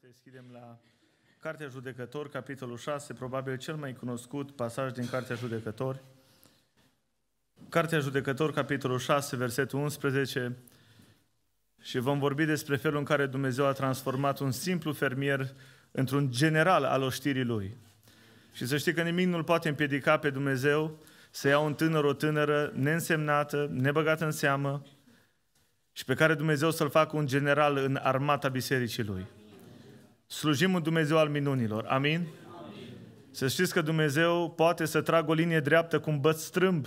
să deschidem la Cartea Judecător, capitolul 6, probabil cel mai cunoscut pasaj din Cartea Judecător. Cartea Judecător, capitolul 6, versetul 11, și vom vorbi despre felul în care Dumnezeu a transformat un simplu fermier într-un general al oștirii lui. Și să știi că nimic nu-l poate împiedica pe Dumnezeu să ia un tânăr, o tânără neînsemnată, nebăgată în seamă, și pe care Dumnezeu să-l facă un general în armata bisericii lui. Slujim în Dumnezeu al minunilor. Amin? Amin? Să știți că Dumnezeu poate să tragă o linie dreaptă cu un băț strâmb.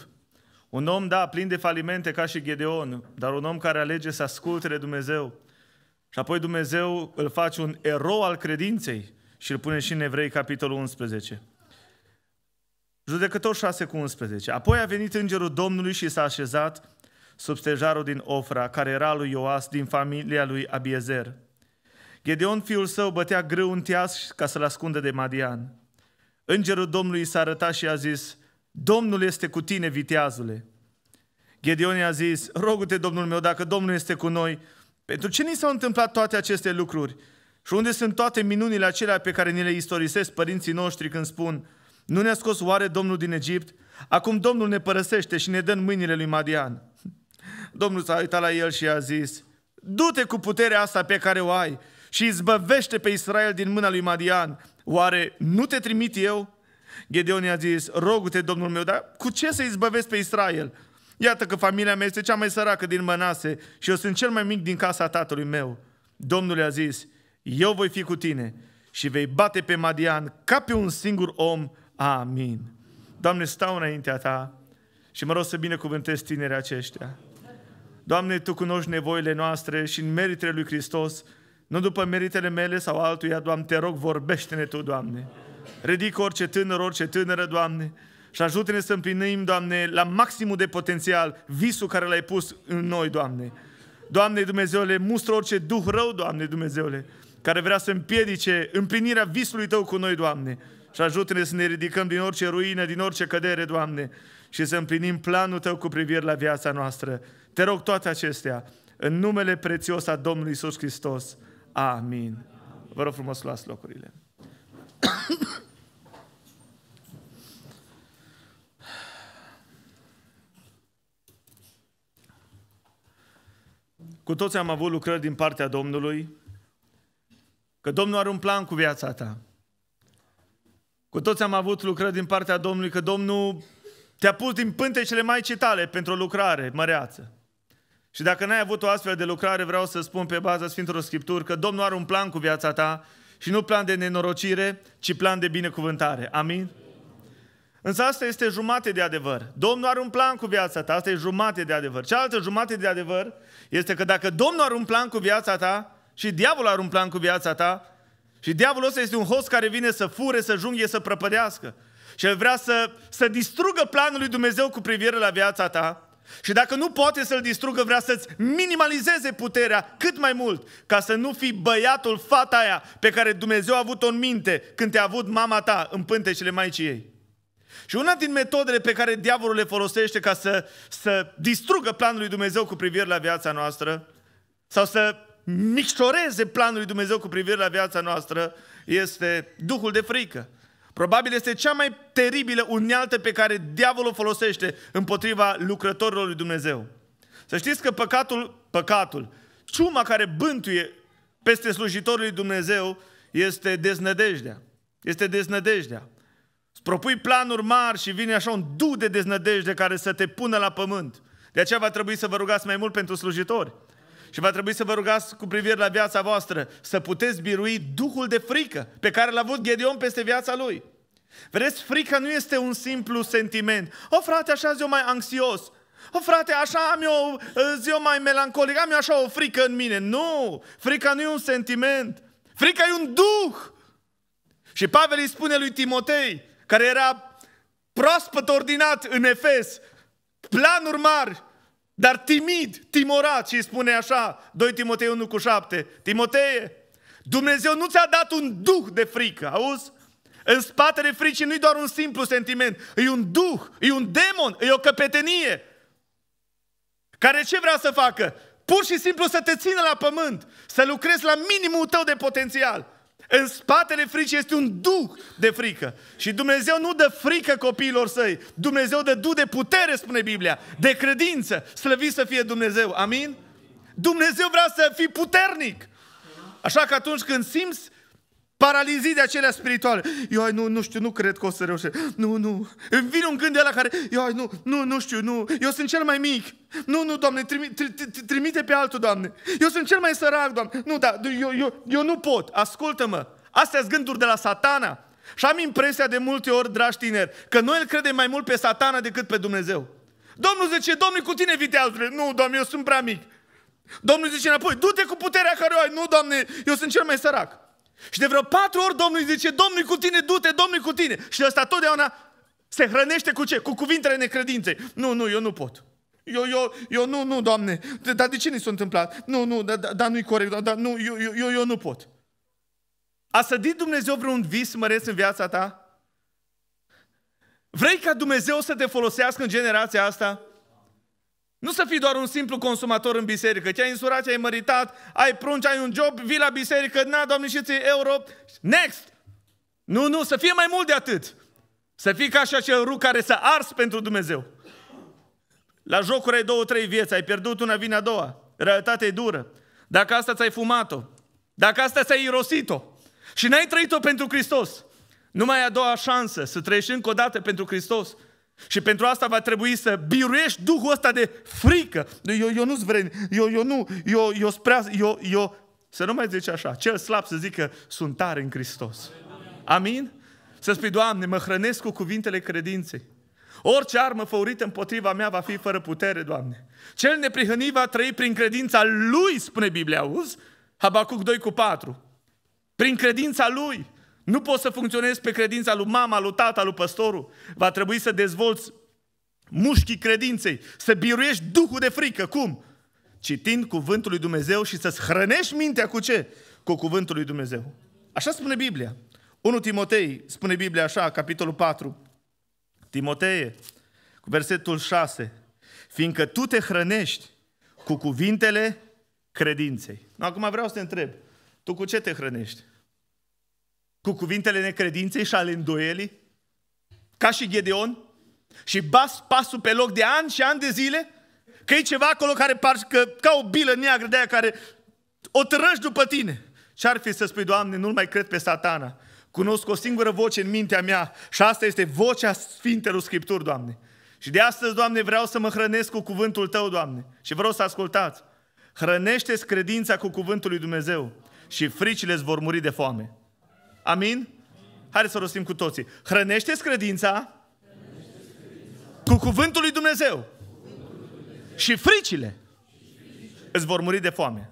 Un om, da, plin de falimente ca și Gedeon, dar un om care alege să asculte de Dumnezeu. Și apoi Dumnezeu îl face un erou al credinței și îl pune și în Evrei, capitolul 11. Judecător 6 cu 11. Apoi a venit îngerul Domnului și s-a așezat sub stejarul din Ofra, care era lui Ioas din familia lui Abiezer. Gedeon, fiul său, bătea greu un teas ca să-l ascundă de Madian. Îngerul Domnului s-a arătat și a zis, Domnul este cu tine, viteazule. Gedeon i-a zis, rogu-te, Domnul meu, dacă Domnul este cu noi, pentru ce ni s-au întâmplat toate aceste lucruri? Și unde sunt toate minunile acelea pe care ni le istorisesc părinții noștri când spun, nu ne-a scos oare Domnul din Egipt? Acum Domnul ne părăsește și ne dă în mâinile lui Madian. Domnul s-a uitat la el și a zis, du-te cu puterea asta pe care o ai și izbăvește pe Israel din mâna lui Madian. Oare nu te trimit eu? Gedeon i-a zis, rogu-te, domnul meu, dar cu ce să izbăvesc pe Israel? Iată că familia mea este cea mai săracă din Mănase și eu sunt cel mai mic din casa tatălui meu. Domnul i-a zis, eu voi fi cu tine și vei bate pe Madian ca pe un singur om. Amin. Doamne, stau înaintea Ta și mă rog să binecuvântez tinerii aceștia. Doamne, Tu cunoști nevoile noastre și în meritele lui Hristos nu după meritele mele sau altuia, Doamne, te rog, vorbește-ne Tu, Doamne. Ridic orice tânăr, orice tânără, Doamne, și ajută-ne să împlinim, Doamne, la maximul de potențial visul care l-ai pus în noi, Doamne. Doamne Dumnezeule, mustră orice duh rău, Doamne Dumnezeule, care vrea să împiedice împlinirea visului Tău cu noi, Doamne. Și ajută-ne să ne ridicăm din orice ruină, din orice cădere, Doamne, și să împlinim planul Tău cu privire la viața noastră. Te rog toate acestea, în numele prețios a Domnului Isus Hristos. Amin. Vă rog frumos, luați locurile. Cu toți am avut lucrări din partea Domnului, că Domnul are un plan cu viața ta. Cu toți am avut lucrări din partea Domnului, că Domnul te-a pus din pântecele mai tale pentru o lucrare măreață. Și dacă n-ai avut o astfel de lucrare, vreau să spun pe baza Sfintelor Scripturi că Domnul are un plan cu viața ta și nu plan de nenorocire, ci plan de binecuvântare. Amin? Însă asta este jumate de adevăr. Domnul are un plan cu viața ta, asta e jumate de adevăr. Cealaltă jumate de adevăr este că dacă Domnul are un plan cu viața ta și diavolul are un plan cu viața ta, și diavolul ăsta este un host care vine să fure, să junghe, să prăpădească. Și el vrea să, să distrugă planul lui Dumnezeu cu privire la viața ta, și dacă nu poate să-l distrugă, vrea să-ți minimalizeze puterea cât mai mult, ca să nu fii băiatul, fata aia pe care Dumnezeu a avut-o în minte când te-a avut mama ta în pântecele maicii ei. Și una din metodele pe care diavolul le folosește ca să, să distrugă planul lui Dumnezeu cu privire la viața noastră, sau să micșoreze planul lui Dumnezeu cu privire la viața noastră, este Duhul de frică. Probabil este cea mai teribilă unealtă pe care diavolul folosește împotriva lucrătorilor lui Dumnezeu. Să știți că păcatul, păcatul, ciuma care bântuie peste slujitorul lui Dumnezeu este deznădejdea. Este deznădejdea. Îți propui planuri mari și vine așa un du de deznădejde care să te pună la pământ. De aceea va trebui să vă rugați mai mult pentru slujitori. Și va trebui să vă rugați cu privire la viața voastră să puteți birui duhul de frică pe care l-a avut Gedeon peste viața lui. Vedeți, frica nu este un simplu sentiment. O, frate, așa zi eu mai anxios. O, frate, așa am eu uh, ziua mai melancolic, am eu așa o frică în mine. Nu! Frica nu e un sentiment. Frica e un duh! Și Pavel îi spune lui Timotei, care era proaspăt ordinat în Efes, planuri mari, dar timid, timorat și îi spune așa, 2 Timotei 1 cu 7, Timotei, Dumnezeu nu ți-a dat un duh de frică, auzi? În spatele fricii nu-i doar un simplu sentiment, e un duh, e un demon, e o căpetenie. Care ce vrea să facă? Pur și simplu să te țină la pământ, să lucrezi la minimul tău de potențial. În spatele fricii este un duh de frică. Și Dumnezeu nu dă frică copiilor săi. Dumnezeu dă duh de putere, spune Biblia, de credință. Slăvit să fie Dumnezeu. Amin? Dumnezeu vrea să fii puternic. Așa că atunci când simți Paralizii de acelea spirituale. Eu nu, nu știu, nu cred că o să reușesc. Nu, nu. Îmi vine un gând de la care, eu nu, nu, nu știu, nu. Eu sunt cel mai mic. Nu, nu, Doamne, trimite pe altul, Doamne. Eu sunt cel mai sărac, Doamne. Nu, da, eu, eu, nu pot. Ascultă-mă. Astea sunt gânduri de la satana. Și am impresia de multe ori, dragi tineri, că noi îl credem mai mult pe satana decât pe Dumnezeu. Domnul zice, Domnul, cu tine viteazule. Nu, Doamne, eu sunt prea mic. Domnul zice înapoi, du-te cu puterea care o ai. Nu, Doamne, eu sunt cel mai sărac. Și de vreo patru ori Domnul îi zice, Domnul cu tine, du-te, Domnul cu tine. Și ăsta totdeauna se hrănește cu ce? Cu cuvintele necredinței. Nu, nu, eu nu pot. Eu, eu, eu nu, nu, Doamne, dar de ce ni s-a întâmplat? Nu, nu, dar da, da, nu-i corect, dar da, nu, eu, eu, eu, eu nu pot. A sădit Dumnezeu vreun vis măresc în viața ta? Vrei ca Dumnezeu să te folosească în generația asta? Nu să fii doar un simplu consumator în biserică. Te-ai însurat, ai măritat, ai prunci, ai un job, vii la biserică, na, doamne, și ți euro, next! Nu, nu, să fie mai mult de atât. Să fii ca și acel ruc care să ars pentru Dumnezeu. La jocuri ai două, trei vieți, ai pierdut una, vine a doua. Realitatea e dură. Dacă asta ți-ai fumat-o, dacă asta ți-ai irosit-o și n-ai trăit-o pentru Hristos, numai a doua șansă să trăiești încă o dată pentru Hristos, și pentru asta va trebui să biruiești Duhul ăsta de frică. Eu, eu nu-s vren, eu, eu nu, eu, eu sprea, eu, eu, să nu mai zici așa, cel slab să zică, sunt tare în Hristos. Amin? Să spui, Doamne, mă hrănesc cu cuvintele credinței. Orice armă făurită împotriva mea va fi fără putere, Doamne. Cel neprihănit va trăi prin credința Lui, spune Biblia, auzi? Habacuc 2 cu 4. Prin credința Lui. Nu poți să funcționezi pe credința lui mama, lui tata, lui păstorul. Va trebui să dezvolți mușchii credinței, să biruiești duhul de frică. Cum? Citind cuvântul lui Dumnezeu și să-ți hrănești mintea cu ce? Cu cuvântul lui Dumnezeu. Așa spune Biblia. 1 Timotei spune Biblia așa, capitolul 4. Timotei, cu versetul 6. Fiindcă tu te hrănești cu cuvintele credinței. Acum vreau să te întreb. Tu cu ce te hrănești? cu cuvintele necredinței și ale îndoielii, ca și Gedeon, și bas pasul pe loc de ani și ani de zile, că e ceva acolo care că, ca o bilă neagră de aia care o trăși după tine. Ce ar fi să spui, Doamne, nu-L mai cred pe satana. Cunosc o singură voce în mintea mea și asta este vocea Sfintelor Scripturi, Doamne. Și de astăzi, Doamne, vreau să mă hrănesc cu cuvântul Tău, Doamne. Și vreau să ascultați. Hrănește-ți credința cu cuvântul lui Dumnezeu și fricile îți vor muri de foame. Amin? Haideți să rostim cu toții. hrănește credința, credința. Cu, cuvântul lui Dumnezeu. cuvântul lui Dumnezeu și fricile, și fricile. îți vor muri de foame.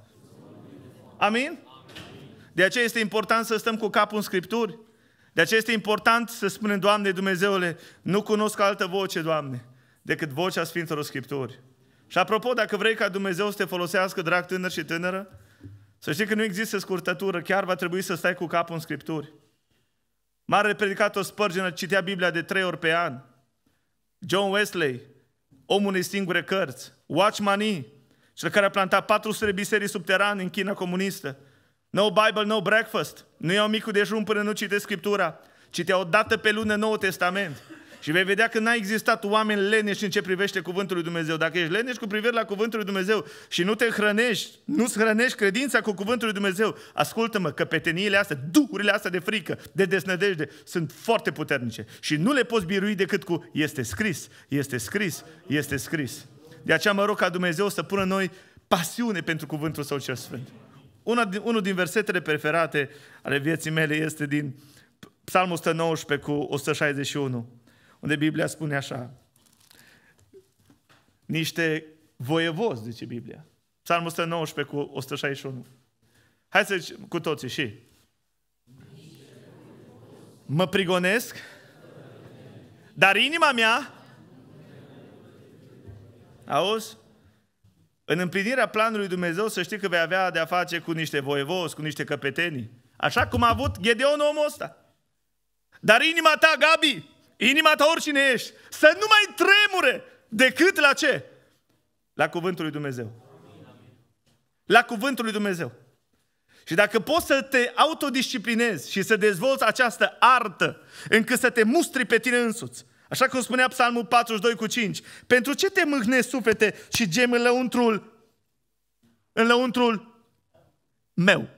Amin? Amin? De aceea este important să stăm cu capul în Scripturi. De aceea este important să spunem, Doamne Dumnezeule, nu cunosc altă voce, Doamne, decât vocea Sfintelor Scripturi. Și apropo, dacă vrei ca Dumnezeu să te folosească, drag tânăr și tânără, să știi că nu există scurtătură, chiar va trebui să stai cu capul în Scripturi. Mare o Spurgeon citea Biblia de trei ori pe an. John Wesley, omul unei singure cărți. Money, cel care a plantat 400 de biserii subterane în China comunistă. No Bible, no breakfast. Nu iau micul dejun până nu citesc Scriptura. Citea o dată pe lună Noul Testament. Și vei vedea că n-a existat oameni leneși în ce privește cuvântul lui Dumnezeu. Dacă ești leneș cu privire la cuvântul lui Dumnezeu și nu te hrănești, nu-ți hrănești credința cu cuvântul lui Dumnezeu, ascultă-mă, peteniile astea, duhurile astea de frică, de desnădejde, sunt foarte puternice și nu le poți birui decât cu este scris, este scris, este scris. De aceea mă rog ca Dumnezeu să pună noi pasiune pentru cuvântul Său cel Sfânt. Una, unul din versetele preferate ale vieții mele este din Psalmul 119 cu 161 unde Biblia spune așa, niște voievozi, zice Biblia. Psalmul 119 cu 161. Hai să zicem cu toții și. Mă prigonesc, dar inima mea, auzi, în împlinirea planului Dumnezeu să știi că vei avea de-a face cu niște voievozi, cu niște căpetenii. Așa cum a avut Gedeon omul ăsta. Dar inima ta, Gabi, inima ta oricine ești, să nu mai tremure decât la ce? La cuvântul lui Dumnezeu. La cuvântul lui Dumnezeu. Și dacă poți să te autodisciplinezi și să dezvolți această artă încât să te mustri pe tine însuți, așa cum spunea Psalmul 42 cu 5, pentru ce te mâhnești suflete și gem în lăuntrul, în lăuntrul meu?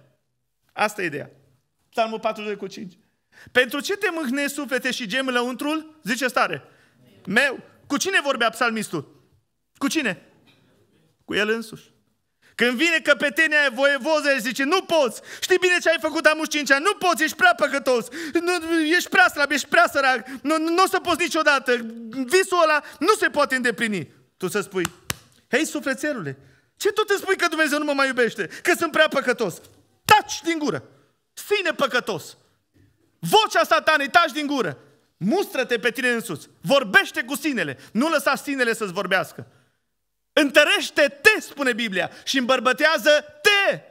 Asta e ideea. Psalmul 42 cu 5. Pentru ce te mâhnești suflete și gemi lăuntrul? Zice stare. Meu. Cu cine vorbea psalmistul? Cu cine? Cu el însuși. Când vine căpetenia voievoză el zice, nu poți, știi bine ce ai făcut amuși 5 ani, nu poți, ești prea păcătos, nu, ești prea slab, ești prea sărac, nu, nu o să poți niciodată, visul ăla nu se poate îndeplini. Tu să spui, hei sufletelule, ce tot îți spui că Dumnezeu nu mă mai iubește, că sunt prea păcătos? Taci din gură, sine păcătos. Vocea satanei, taci din gură! Mustră-te pe tine în sus. Vorbește cu sinele. Nu lăsa sinele să-ți vorbească. Întărește-te, spune Biblia, și îmbărbătează-te.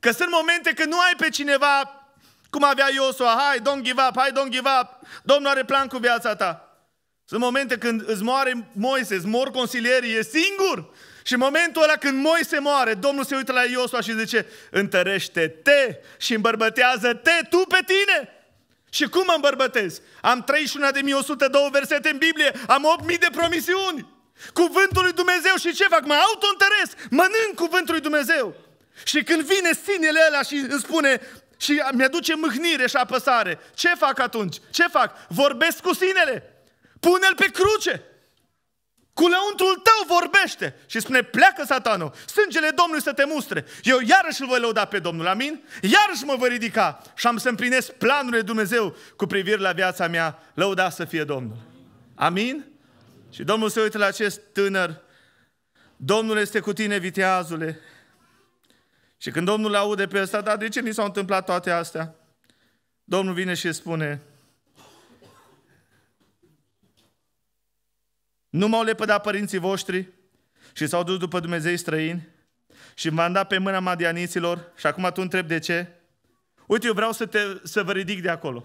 Că sunt momente când nu ai pe cineva, cum avea Iosua, hai, don't give up, hai, don't give up, Domnul are plan cu viața ta. Sunt momente când îți moare Moise, îți mor consilierii, e singur. Și în momentul ăla când Moise moare, Domnul se uită la Iosua și zice, întărește-te și îmbărbătează-te tu pe tine. Și cum mă îmbărbătez? Am 31.102 versete în Biblie, am 8.000 de promisiuni. Cuvântul lui Dumnezeu și ce fac? Mă autoîntăresc, mănânc cuvântul lui Dumnezeu. Și când vine sinele ăla și îmi spune și mi-aduce mâhnire și apăsare, ce fac atunci? Ce fac? Vorbesc cu sinele. Pune-l pe cruce. Cu lăuntrul tău vorbește și spune, pleacă satanul, sângele Domnului să te mustre. Eu iarăși îl voi lăuda pe Domnul, amin? Iarăși mă voi ridica și am să împlinesc planurile Dumnezeu cu privire la viața mea. Lăuda să fie Domnul. Amin? amin? Și Domnul se uită la acest tânăr. Domnul este cu tine, viteazule. Și când Domnul aude pe ăsta, dar de ce ni s-au întâmplat toate astea? Domnul vine și spune, Nu m-au lepădat părinții voștri și s-au dus după Dumnezei străini și m-am dat pe mâna madianiților și acum tu întreb de ce? Uite, eu vreau să, te, să vă ridic de acolo.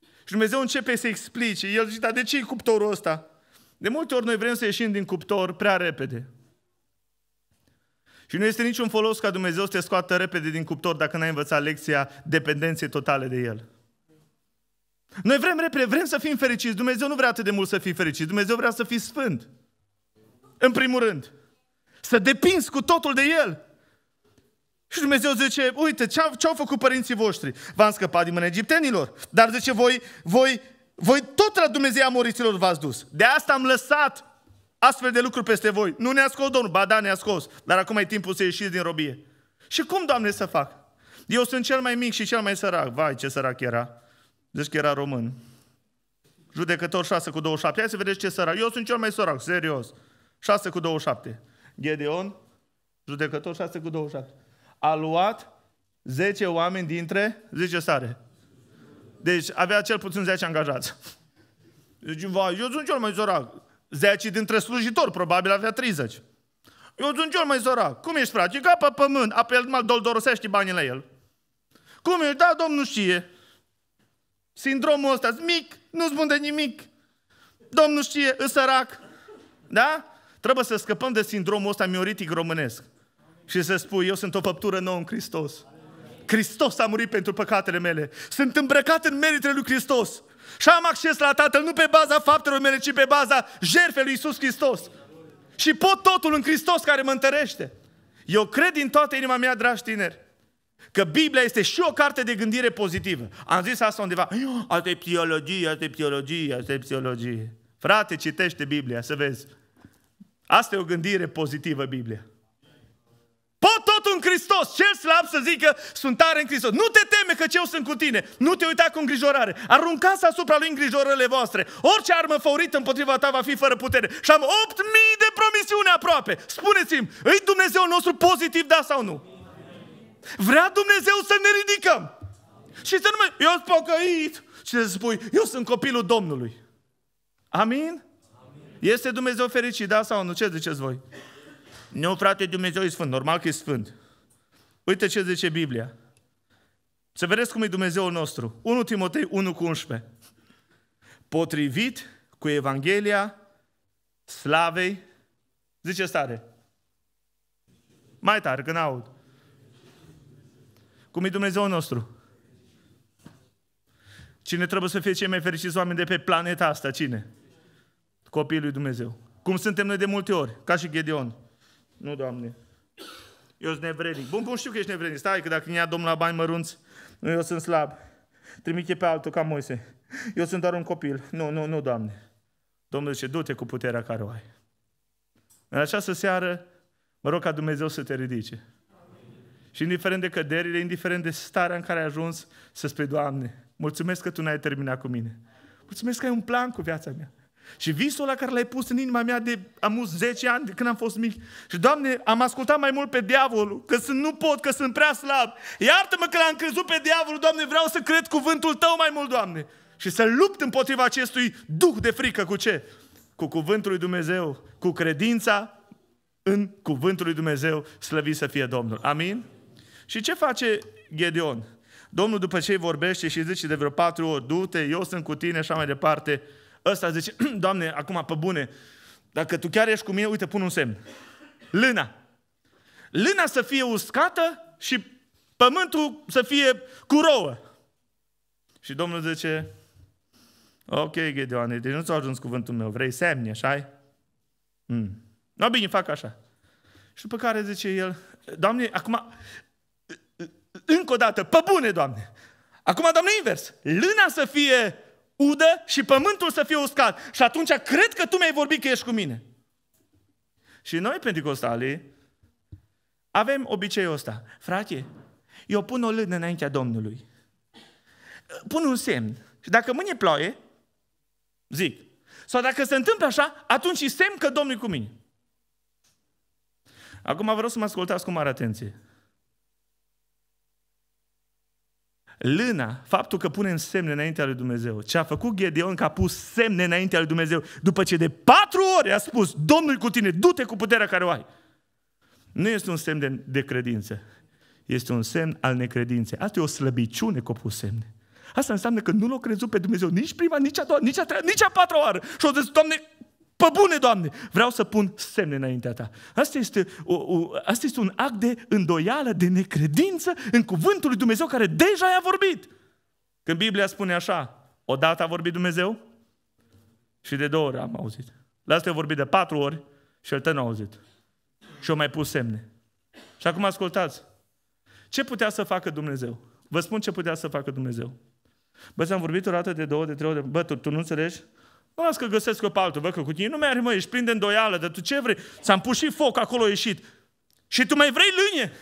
Și Dumnezeu începe să explice. El zice, dar de ce e cuptorul ăsta? De multe ori noi vrem să ieșim din cuptor prea repede. Și nu este niciun folos ca Dumnezeu să te scoată repede din cuptor dacă n-ai învățat lecția dependenței totale de El. Noi vrem repede, vrem să fim fericiți. Dumnezeu nu vrea atât de mult să fii fericit. Dumnezeu vrea să fii sfânt. În primul rând. Să depinzi cu totul de El. Și Dumnezeu zice, uite, ce-au, ce-au făcut părinții voștri? V-am scăpat din mâna egiptenilor. Dar zice, voi, voi, voi tot la Dumnezeu amoriților v-ați dus. De asta am lăsat astfel de lucruri peste voi. Nu ne-a scos Domnul, ba da, ne-a scos. Dar acum e timpul să ieșiți din robie. Și cum, Doamne, să fac? Eu sunt cel mai mic și cel mai sărac. Vai, ce sărac era. Zici că era român. Judecător 6 cu 27. Hai să vedeți ce sărac. Eu sunt cel mai sărac, serios. 6 cu 27. Gedeon, judecător 6 cu 27. A luat 10 oameni dintre, zice sare. Deci avea cel puțin 10 angajați. Deci, vai, eu sunt cel mai sărac. 10 dintre slujitori, probabil avea 30. Eu sunt cel mai sărac. Cum ești, frate? E ca pe pământ. Apoi el doldorosește banii la el. Cum ești? Da, domnul știe. Sindromul ăsta mic, nu-ți bun de nimic. Domnul știe, e sărac. Da? Trebuie să scăpăm de sindromul ăsta mioritic românesc. Și să spui, eu sunt o făptură nouă în Hristos. Hristos a murit pentru păcatele mele. Sunt îmbrăcat în meritele lui Hristos. Și am acces la Tatăl nu pe baza faptelor mele, ci pe baza jertfei lui Iisus Hristos. Și pot totul în Hristos care mă întărește. Eu cred din toată inima mea, dragi tineri, Că Biblia este și o carte de gândire pozitivă. Am zis asta undeva. Asta e psihologie, asta e psihologie, asta e psihologie. Frate, citește Biblia să vezi. Asta e o gândire pozitivă, Biblia. Pot tot în Hristos, cel slab să zică sunt tare în Hristos. Nu te teme că eu sunt cu tine. Nu te uita cu îngrijorare. Aruncați asupra lui îngrijorările voastre. Orice armă făurită împotriva ta va fi fără putere. Și am 8.000 de promisiuni aproape. Spuneți-mi, îi Dumnezeu nostru pozitiv, da sau nu? Vrea Dumnezeu să ne ridicăm. Și să nu mai, eu sunt pocăit. Și să spui, eu sunt copilul Domnului. Amin? Amin? Este Dumnezeu fericit, da sau nu? Ce ziceți voi? Nu, frate, Dumnezeu e sfânt. Normal că e sfânt. Uite ce zice Biblia. Să vedeți cum e Dumnezeul nostru. 1 Timotei 1 cu 11. Potrivit cu Evanghelia slavei, zice stare. Mai tare, când aud. Cum e Dumnezeu nostru? Cine trebuie să fie cei mai fericiți oameni de pe planeta asta? Cine? Copiii lui Dumnezeu. Cum suntem noi de multe ori, ca și Gedeon. Nu, Doamne. Eu sunt nevrednic. Bun, bun, știu că ești nevrednic. Stai, că dacă ia Domnul la bani mărunți, nu, eu sunt slab. Trimite pe altul, ca Moise. Eu sunt doar un copil. Nu, nu, nu, Doamne. Domnul zice, du-te cu puterea care o ai. În această seară, mă rog ca Dumnezeu să te ridice. Și indiferent de căderile, indiferent de starea în care ai ajuns, să spui, Doamne, mulțumesc că Tu n-ai terminat cu mine. Mulțumesc că ai un plan cu viața mea. Și visul la care l-ai pus în inima mea de amus 10 ani, de când am fost mic. Și, Doamne, am ascultat mai mult pe diavolul, că sunt, nu pot, că sunt prea slab. Iartă-mă că l-am crezut pe diavolul, Doamne, vreau să cred cuvântul Tău mai mult, Doamne. Și să lupt împotriva acestui duh de frică cu ce? Cu cuvântul lui Dumnezeu, cu credința în cuvântul lui Dumnezeu, slăvit să fie Domnul. Amin? Și ce face Gedeon? Domnul după ce îi vorbește și zice de vreo patru ori, du-te, eu sunt cu tine și așa mai departe. Ăsta zice, Doamne, acum pe bune, dacă tu chiar ești cu mine, uite, pun un semn. Lâna. Lâna să fie uscată și pământul să fie cu rouă. Și Domnul zice, ok, Gedeoane, deci nu ți-a ajuns cuvântul meu, vrei semne, așa Mm. No, bine, fac așa. Și după care zice el, Doamne, acum, încă o dată, pe bune, Doamne. Acum, Doamne, invers. Lâna să fie udă și pământul să fie uscat. Și atunci cred că Tu mi-ai vorbit că ești cu mine. Și noi, pentecostalii, avem obiceiul ăsta. Frate, eu pun o lână înaintea Domnului. Pun un semn. Și dacă mâine ploaie, zic. Sau dacă se întâmplă așa, atunci e semn că Domnul e cu mine. Acum vreau să mă ascultați cu mare atenție. Lâna, faptul că pune semne înaintea lui Dumnezeu. Ce a făcut Gedeon, că a pus semne înaintea lui Dumnezeu, după ce de patru ori a spus, Domnul cu tine, du-te cu puterea care o ai. Nu este un semn de, de credință. Este un semn al necredinței. Asta e o slăbiciune că a pus semne. Asta înseamnă că nu l-a crezut pe Dumnezeu nici prima, nici a doua, nici a treia, nici a patra oară. Și au zis, Doamne, Pă bune, Doamne, vreau să pun semne înaintea Ta. Asta este, o, o, asta este un act de îndoială, de necredință în cuvântul lui Dumnezeu care deja i-a vorbit. Când Biblia spune așa, odată a vorbit Dumnezeu și de două ori am auzit. La asta a vorbit de patru ori și el tău a auzit. Și au mai pus semne. Și acum ascultați. Ce putea să facă Dumnezeu? Vă spun ce putea să facă Dumnezeu. Bă, ți-am vorbit o dată de două, de trei ori. Bă, tu, tu nu înțelegi? Las că găsesc eu pe altul, văd că cu tine nu merge, mă, ești plin de îndoială, dar tu ce vrei? S-am pus și foc, acolo ieșit. Și tu mai vrei lânie?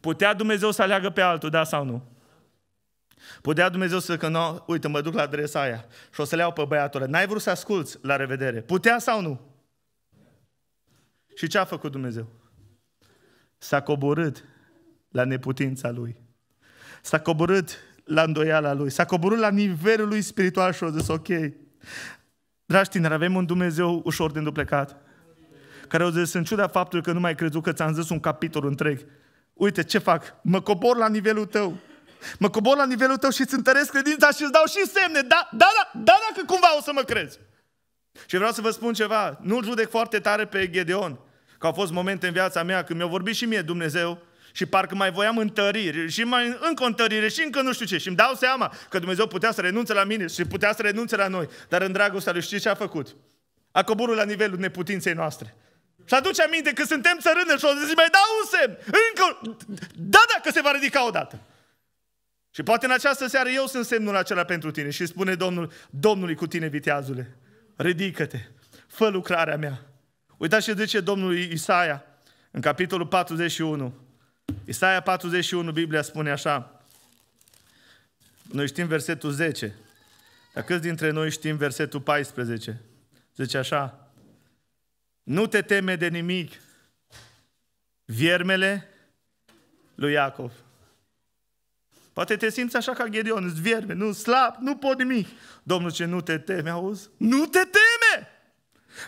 Putea Dumnezeu să aleagă pe altul, da sau nu? Putea Dumnezeu să zică, nu, uite, mă duc la adresa aia și o să le iau pe băiatul N-ai vrut să asculți, la revedere. Putea sau nu? Și ce a făcut Dumnezeu? S-a coborât la neputința lui. S-a coborât la îndoiala lui. S-a coborât la nivelul lui spiritual și a zis, ok, Dragi tineri, avem un Dumnezeu ușor de înduplecat, care au zis, în ciuda faptului că nu mai crezut că ți-am zis un capitol întreg, uite ce fac, mă cobor la nivelul tău, mă cobor la nivelul tău și îți întăresc credința și îți dau și semne, da, da, da, da, dacă cumva o să mă crezi. Și vreau să vă spun ceva, nu judec foarte tare pe Gedeon, că au fost momente în viața mea când mi-a vorbit și mie Dumnezeu și parcă mai voiam întăriri și mai încă întărire și încă nu știu ce. Și îmi dau seama că Dumnezeu putea să renunțe la mine și putea să renunțe la noi. Dar în dragostea lui știi ce a făcut? A coborât la nivelul neputinței noastre. Și aduce aminte că suntem țărână și o zice, mai dau un semn, încă, da, dacă se va ridica odată. Și poate în această seară eu sunt semnul acela pentru tine și spune Domnul, Domnului cu tine, viteazule, ridică-te, fă lucrarea mea. Uitați ce zice Domnul Isaia în capitolul 41, Isaia 41, Biblia spune așa, noi știm versetul 10, dar câți dintre noi știm versetul 14? Zice așa, nu te teme de nimic, viermele lui Iacov. Poate te simți așa ca Gedeon, îți vierme, nu slab, nu pot nimic. Domnul ce nu te teme, auzi? Nu te teme!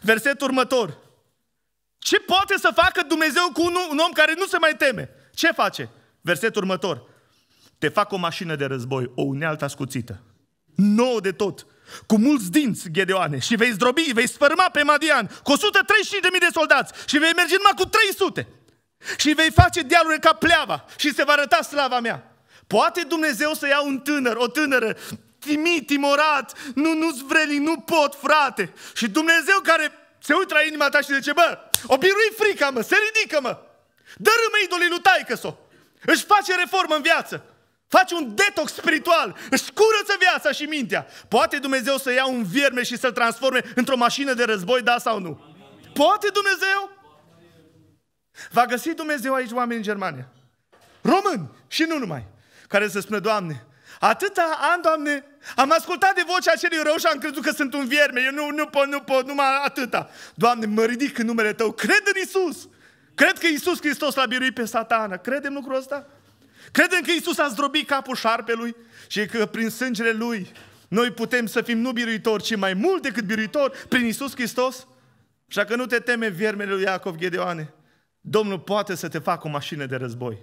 Versetul următor. Ce poate să facă Dumnezeu cu un, un om care nu se mai teme? Ce face? Versetul următor. Te fac o mașină de război, o unealtă ascuțită. Nouă de tot, cu mulți dinți, Gedeoane, și vei zdrobi, vei sfârma pe Madian cu 135.000 de soldați și vei merge numai cu 300. Și vei face dealurile ca pleava și se va arăta slava mea. Poate Dumnezeu să ia un tânăr, o tânără, timid, timorat, nu, nu-ți vreli, nu pot, frate. Și Dumnezeu care se uită la inima ta și zice, bă, o birui frica, mă, se ridică, mă, Dărâmă idolii lui taică Își face reformă în viață. Face un detox spiritual, își curăță viața și mintea. Poate Dumnezeu să ia un vierme și să-l transforme într-o mașină de război, da sau nu? Poate Dumnezeu? Va găsi Dumnezeu aici oameni în Germania. Români și nu numai. Care să spună, Doamne, atâta an Doamne, am ascultat de vocea acelui rău și am crezut că sunt un vierme. Eu nu, nu pot, nu pot, numai atâta. Doamne, mă ridic în numele Tău, cred în Isus. Cred că Iisus Hristos l-a biruit pe satană. Credem lucrul ăsta? Credem că Iisus a zdrobit capul șarpelui și că prin sângele Lui noi putem să fim nu biruitori, ci mai mult decât biruitori prin Iisus Hristos? Așa că nu te teme viermele lui Iacov Gedeoane. Domnul poate să te facă o mașină de război.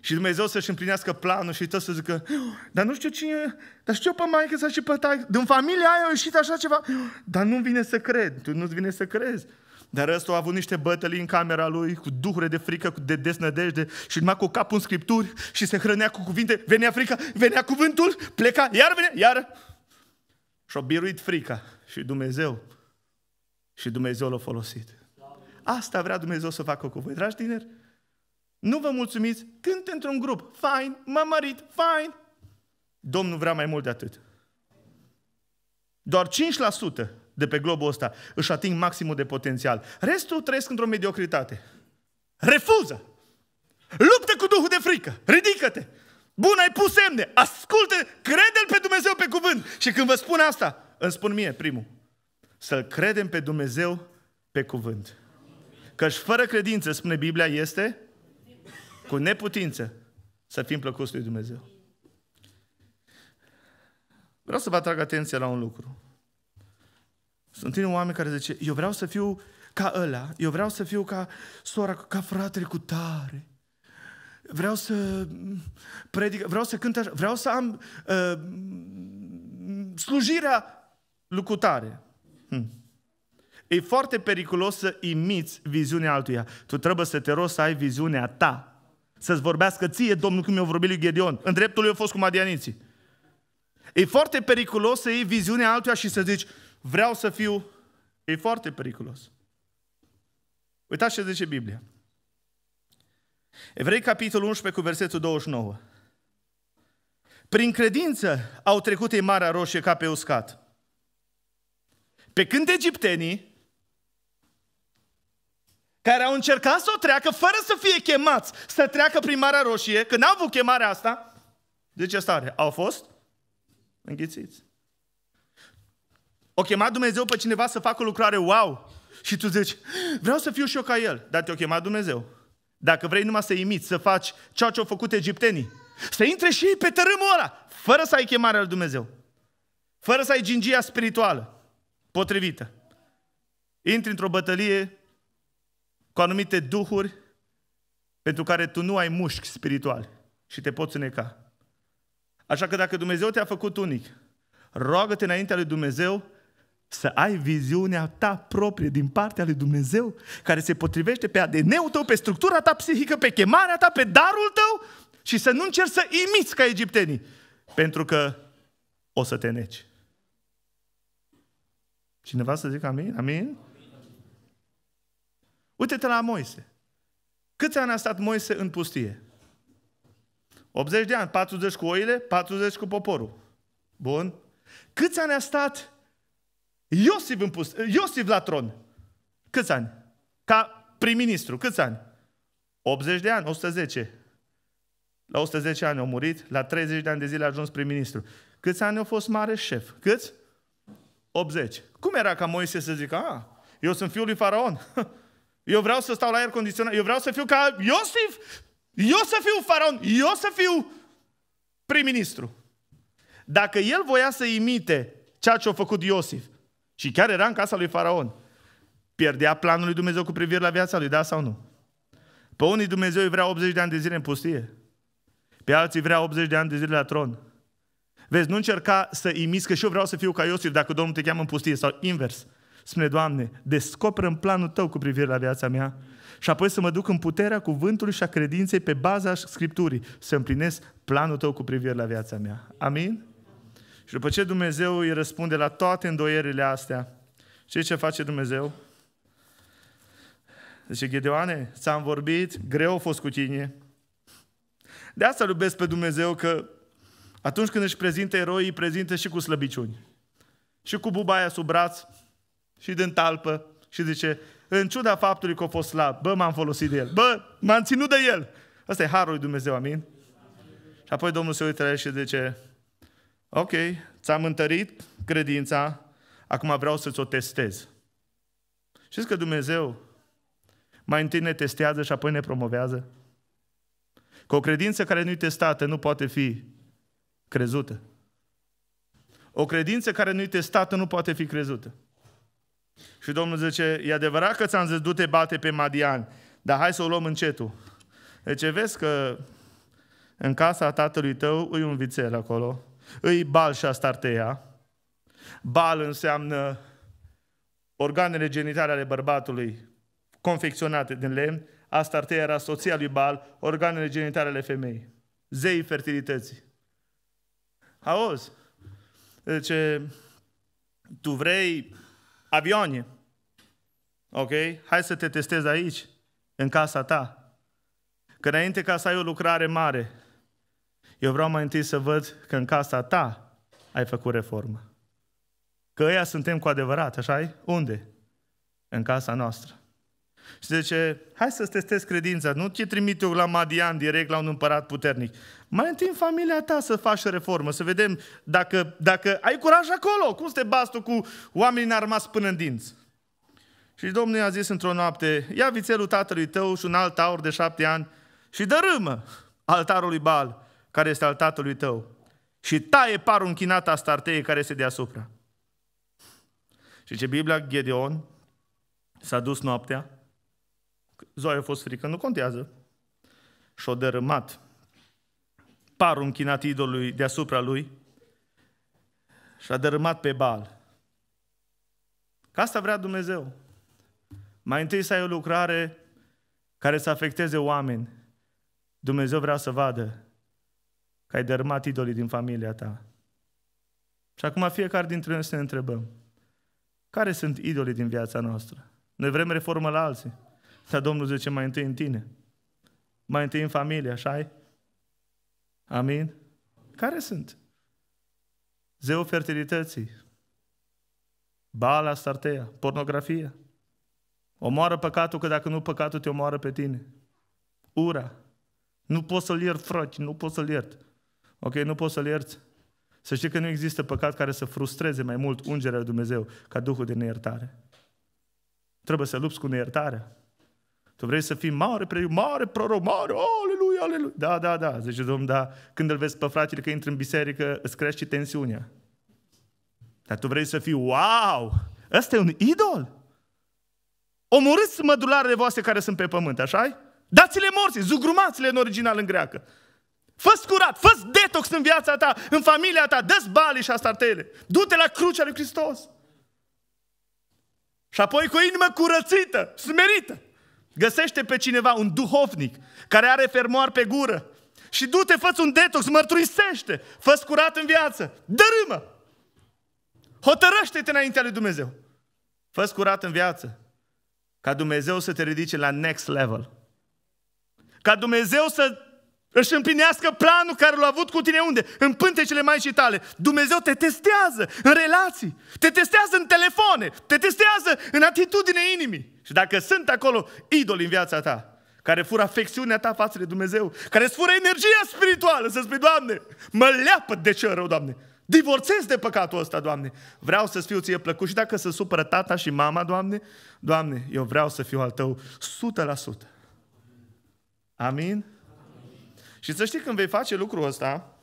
Și Dumnezeu să-și împlinească planul și tot să zică, dar nu știu cine, dar știu pe maică să și pe taică, din familia aia a ieșit așa ceva, dar nu vine să cred, tu nu-ți vine să crezi. Dar ăsta a avut niște bătălii în camera lui, cu duhuri de frică, de desnădejde și numai cu capul în scripturi și se hrănea cu cuvinte. Venea frica, venea cuvântul, pleca, iar venea, iar. Și-a biruit frica și Dumnezeu. Și Dumnezeu l-a folosit. Asta vrea Dumnezeu să facă cu voi, dragi tineri. Nu vă mulțumiți, cânt într-un grup, fain, m-am mărit, fain. Domnul vrea mai mult de atât. Doar de pe globul ăsta își ating maximul de potențial. Restul trăiesc într-o mediocritate. Refuză! Luptă cu Duhul de frică! Ridică-te! Bun, ai pus semne! Ascultă! Crede-L pe Dumnezeu pe cuvânt! Și când vă spun asta, îmi spun mie, primul, să-L credem pe Dumnezeu pe cuvânt. Căci fără credință, spune Biblia, este cu neputință să fim plăcuți lui Dumnezeu. Vreau să vă atrag atenția la un lucru. Sunt întâlnim oameni care zice, eu vreau să fiu ca ăla, eu vreau să fiu ca sora, ca fratele cu tare. Vreau să predic, vreau să cânt așa, vreau să am uh, slujirea lucutare. Hmm. E foarte periculos să imiți viziunea altuia. Tu trebuie să te rogi să ai viziunea ta. Să-ți vorbească ție, Domnul, cum mi a vorbit lui Gedeon. În dreptul lui a fost cu madianiții. E foarte periculos să iei viziunea altuia și să zici, vreau să fiu, e foarte periculos. Uitați ce zice Biblia. Evrei, capitolul 11, cu versetul 29. Prin credință au trecut ei Marea Roșie ca pe uscat. Pe când egiptenii, care au încercat să o treacă fără să fie chemați să treacă prin Marea Roșie, că n-au avut chemarea asta, de ce stare? Au fost înghițiți. O chemat Dumnezeu pe cineva să facă o lucrare wow și tu zici, vreau să fiu și eu ca el. Dar te-o chemat Dumnezeu. Dacă vrei numai să imiți, să faci ceea ce au făcut egiptenii, să intre și ei pe tărâmul ăla, fără să ai chemarea lui Dumnezeu. Fără să ai gingia spirituală potrivită. Intri într-o bătălie cu anumite duhuri pentru care tu nu ai mușchi spirituali și te poți îneca. Așa că dacă Dumnezeu te-a făcut unic, roagă-te înaintea lui Dumnezeu să ai viziunea ta proprie din partea lui Dumnezeu, care se potrivește pe ADN-ul tău, pe structura ta psihică, pe chemarea ta, pe darul tău și să nu încerci să imiți ca egiptenii, pentru că o să te neci. Cineva să zică amin? Amin? Uite-te la Moise. Câți ani a stat Moise în pustie? 80 de ani, 40 cu oile, 40 cu poporul. Bun. Câți ani a stat Iosif, în pus, Iosif la tron. Câți ani? Ca prim-ministru, câți ani? 80 de ani, 110. La 110 ani a murit, la 30 de ani de zile a ajuns prim-ministru. Câți ani a fost mare șef? Câți? 80. Cum era ca Moise să zică, a, ah, eu sunt fiul lui Faraon, eu vreau să stau la aer condiționat, eu vreau să fiu ca Iosif, eu să fiu Faraon, eu să fiu prim-ministru. Dacă el voia să imite ceea ce a făcut Iosif, și chiar era în casa lui Faraon. Pierdea planul lui Dumnezeu cu privire la viața lui, da sau nu? Pe unii Dumnezeu îi vrea 80 de ani de zile în pustie. Pe alții vrea 80 de ani de zile la tron. Vezi, nu încerca să imiți că și eu vreau să fiu ca Iosif dacă Domnul te cheamă în pustie sau invers. Spune, Doamne, descoperă în planul Tău cu privire la viața mea și apoi să mă duc în puterea cuvântului și a credinței pe baza Scripturii, să împlinesc planul Tău cu privire la viața mea. Amin? Și după ce Dumnezeu îi răspunde la toate îndoierile astea, știi ce face Dumnezeu? Zice, Gedeoane, ți-am vorbit, greu a fost cu tine. De asta îl iubesc pe Dumnezeu că atunci când își prezintă eroii, îi prezintă și cu slăbiciuni. Și cu bubaia sub braț, și din talpă, și zice, în ciuda faptului că a fost slab, bă, m-am folosit de el, bă, m-am ținut de el. Asta e harul lui Dumnezeu, amin? Și apoi Domnul se uită la el și zice, Ok, ți-am întărit credința, acum vreau să-ți o testez. Știți că Dumnezeu mai întâi ne testează și apoi ne promovează? Că o credință care nu-i testată nu poate fi crezută. O credință care nu-i testată nu poate fi crezută. Și Domnul zice, e adevărat că ți-am zis, du-te bate pe Madian, dar hai să o luăm încetul. Deci vezi că în casa tatălui tău e un vițel acolo, îi Bal și Astartea. Bal înseamnă organele genitale ale bărbatului confecționate din lemn, Astartea era soția lui Bal, organele genitale ale femeii, zeii fertilității. Auzi, zice, tu vrei avioane, ok? Hai să te testez aici, în casa ta. Că înainte ca să ai o lucrare mare, eu vreau mai întâi să văd că în casa ta ai făcut reformă. Că ăia suntem cu adevărat, așa -i? Unde? În casa noastră. Și zice, hai să-ți testez credința, nu te trimite eu la Madian direct la un împărat puternic. Mai întâi în familia ta să faci o reformă, să vedem dacă, dacă ai curaj acolo. Cum să te cu oamenii armați până în dinți? Și Domnul i-a zis într-o noapte, ia vițelul tatălui tău și un alt aur de șapte ani și dărâmă altarul lui Bal care este al tatălui tău și taie parul închinat starteiei care este deasupra. Și ce Biblia, Gedeon s-a dus noaptea, Zoe a fost frică, nu contează, și-o dărâmat parul închinat idolului deasupra lui și a dărâmat pe bal. Că asta vrea Dumnezeu. Mai întâi să ai o lucrare care să afecteze oameni. Dumnezeu vrea să vadă că ai dărâmat idolii din familia ta. Și acum fiecare dintre noi să ne întrebăm, care sunt idolii din viața noastră? Noi vrem reformă la alții, dar Domnul zice mai întâi în tine, mai întâi în familie, așa -i? Amin? Care sunt? Zeul fertilității, Bala, Sartea, pornografia. Omoară păcatul, că dacă nu păcatul te omoară pe tine. Ura. Nu poți să-l iert, frăci, nu poți să-l iert. Ok, nu poți să-l ierți? Să știi că nu există păcat care să frustreze mai mult ungerea lui Dumnezeu ca Duhul de neiertare. Trebuie să lupți cu neiertarea. Tu vrei să fii mare, pre, mare proroc, mare, aleluia, aleluia. Da, da, da, zice Domnul, da. Când îl vezi pe fratele că intră în biserică, îți crește tensiunea. Dar tu vrei să fii, wow, ăsta e un idol. Omorâți mădularele voastre care sunt pe pământ, așa -i? Dați-le morții, zugrumați-le în original în greacă fă curat, fă detox în viața ta, în familia ta, dă-ți bali și astartele. Du-te la crucea lui Hristos. Și apoi cu o inimă curățită, smerită, găsește pe cineva, un duhovnic, care are fermoar pe gură și du-te, fă un detox, mărturisește, fă curat în viață, dărâmă. Hotărăște-te înaintea lui Dumnezeu. fă curat în viață, ca Dumnezeu să te ridice la next level. Ca Dumnezeu să își împlinească planul care l-a avut cu tine unde? În pântecele mai și tale. Dumnezeu te testează în relații, te testează în telefoane, te testează în atitudine inimii. Și dacă sunt acolo idoli în viața ta, care fură afecțiunea ta față de Dumnezeu, care îți fură energia spirituală, să spui, Doamne, mă leapă de ce rău, Doamne. Divorțez de păcatul ăsta, Doamne. Vreau să fiu ție plăcut și dacă se supără tata și mama, Doamne, Doamne, eu vreau să fiu al tău 100%. Amin? Și să știi, când vei face lucrul ăsta,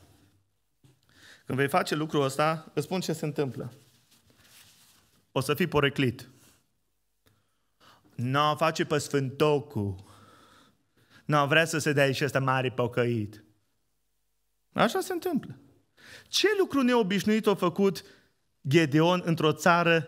când vei face lucrul ăsta, îți spun ce se întâmplă. O să fii poreclit. Nu n-o face pe Sfântocu. Nu n-o vrea să se dea și ăsta mare pocăit. Așa se întâmplă. Ce lucru neobișnuit a făcut Gedeon într-o țară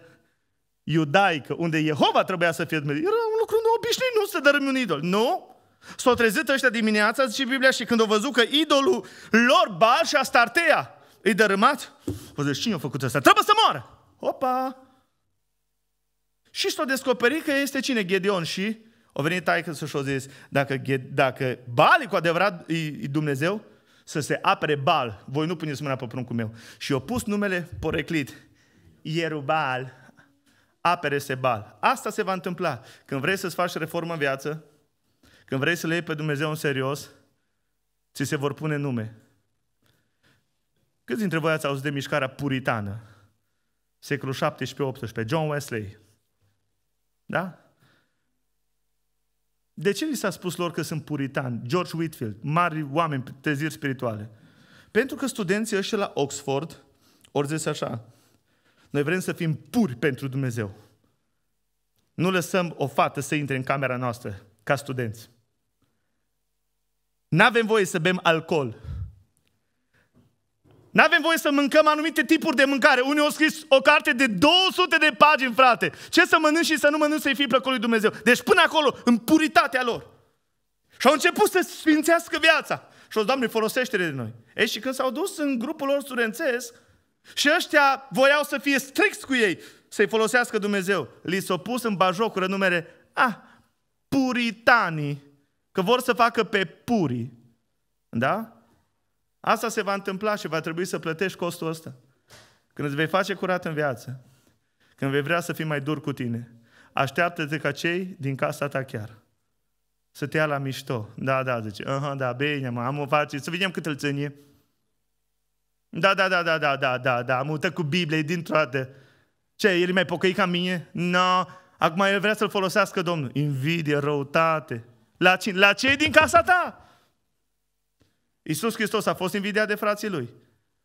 iudaică, unde Jehova trebuia să fie Dumnezeu? Era un lucru neobișnuit, nu se dărâmi un idol. Nu? S-au trezit ăștia dimineața, zice Biblia, și când au văzut că idolul lor, Baal și Astartea, îi dărâmat, o zice, cine a făcut asta? Trebuie să moară! Opa! Și s au descoperit că este cine? Gedeon și o venit taică să și-o zis, dacă, dacă Baal e cu adevărat e, e Dumnezeu, să se apere bal, voi nu puneți mâna pe pruncul meu. Și eu pus numele poreclit, Ierubal, apere-se bal. Asta se va întâmpla. Când vrei să-ți faci reformă în viață, când vrei să le iei pe Dumnezeu în serios, ți se vor pune nume. Câți dintre voi ați auzit de mișcarea puritană? Secolul 17-18, John Wesley. Da? De ce li s-a spus lor că sunt puritani? George Whitfield, mari oameni, treziri spirituale. Pentru că studenții ăștia la Oxford ori zis așa, noi vrem să fim puri pentru Dumnezeu. Nu lăsăm o fată să intre în camera noastră ca studenți. N-avem voie să bem alcool. N-avem voie să mâncăm anumite tipuri de mâncare. Unii au scris o carte de 200 de pagini, frate. Ce să mănânci și să nu mănânci să-i fii plăcut lui Dumnezeu. Deci până acolo, în puritatea lor. Și au început să sfințească viața. Și o Doamne, folosește de noi. Ei, și când s-au dus în grupul lor studențesc, și ăștia voiau să fie strict cu ei, să-i folosească Dumnezeu. Li s-au pus în bajocură numere, ah, puritanii Că vor să facă pe puri. Da? Asta se va întâmpla și va trebui să plătești costul ăsta. Când îți vei face curat în viață, când vei vrea să fii mai dur cu tine, așteaptă-te ca cei din casa ta chiar să te ia la mișto. Da, da, zice, aha, da, bine, mă, am o face, să vedem cât îl ține. Da, da, da, da, da, da, da, da, am uitat cu Biblie dintr-o dată. Ce, el mai pocăit ca mine? Nu, no. acum el vrea să-l folosească Domnul. Invidie, răutate. La, cine? La cei din casa ta. Iisus Hristos a fost invidiat de frații lui.